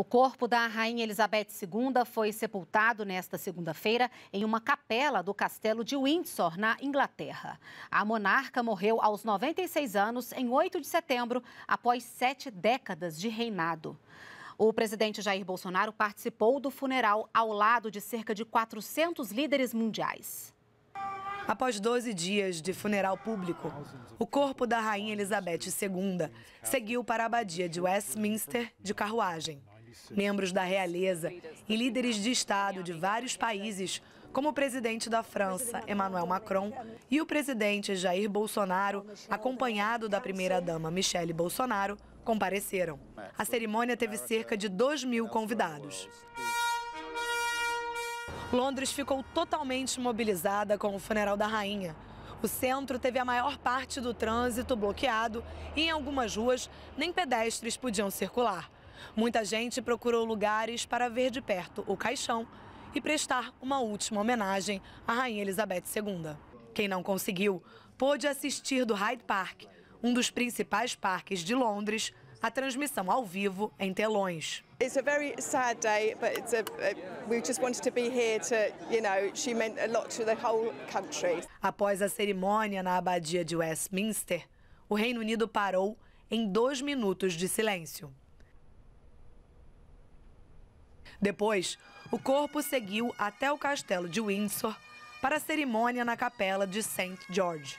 O corpo da rainha Elizabeth II foi sepultado nesta segunda-feira em uma capela do castelo de Windsor, na Inglaterra. A monarca morreu aos 96 anos em 8 de setembro, após sete décadas de reinado. O presidente Jair Bolsonaro participou do funeral ao lado de cerca de 400 líderes mundiais. Após 12 dias de funeral público, o corpo da Rainha Elizabeth II seguiu para a abadia de Westminster de carruagem. Membros da realeza e líderes de Estado de vários países, como o presidente da França, Emmanuel Macron, e o presidente Jair Bolsonaro, acompanhado da primeira-dama Michele Bolsonaro, compareceram. A cerimônia teve cerca de 2 mil convidados. Londres ficou totalmente mobilizada com o funeral da rainha. O centro teve a maior parte do trânsito bloqueado e em algumas ruas nem pedestres podiam circular. Muita gente procurou lugares para ver de perto o caixão e prestar uma última homenagem à Rainha Elizabeth II. Quem não conseguiu, pôde assistir do Hyde Park, um dos principais parques de Londres, a transmissão ao vivo em telões. It's a very sad day, but it's a, we just wanted to be here to, you know, she meant a lot to the whole country. Após a cerimônia na abadia de Westminster, o Reino Unido parou em dois minutos de silêncio. Depois, o corpo seguiu até o castelo de Windsor para a cerimônia na capela de St. George.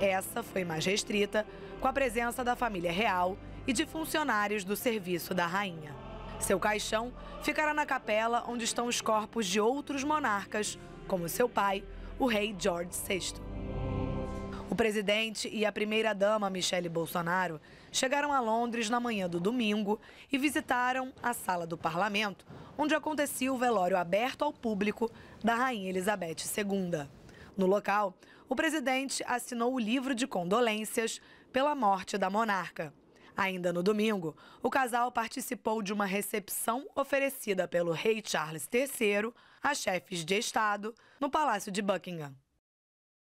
Essa foi mais restrita, com a presença da família real e de funcionários do serviço da rainha. Seu caixão ficará na capela onde estão os corpos de outros monarcas, como seu pai, o rei George VI presidente e a primeira-dama Michele Bolsonaro chegaram a Londres na manhã do domingo e visitaram a sala do parlamento, onde acontecia o velório aberto ao público da Rainha Elizabeth II. No local, o presidente assinou o livro de condolências pela morte da monarca. Ainda no domingo, o casal participou de uma recepção oferecida pelo rei Charles III a chefes de Estado no Palácio de Buckingham.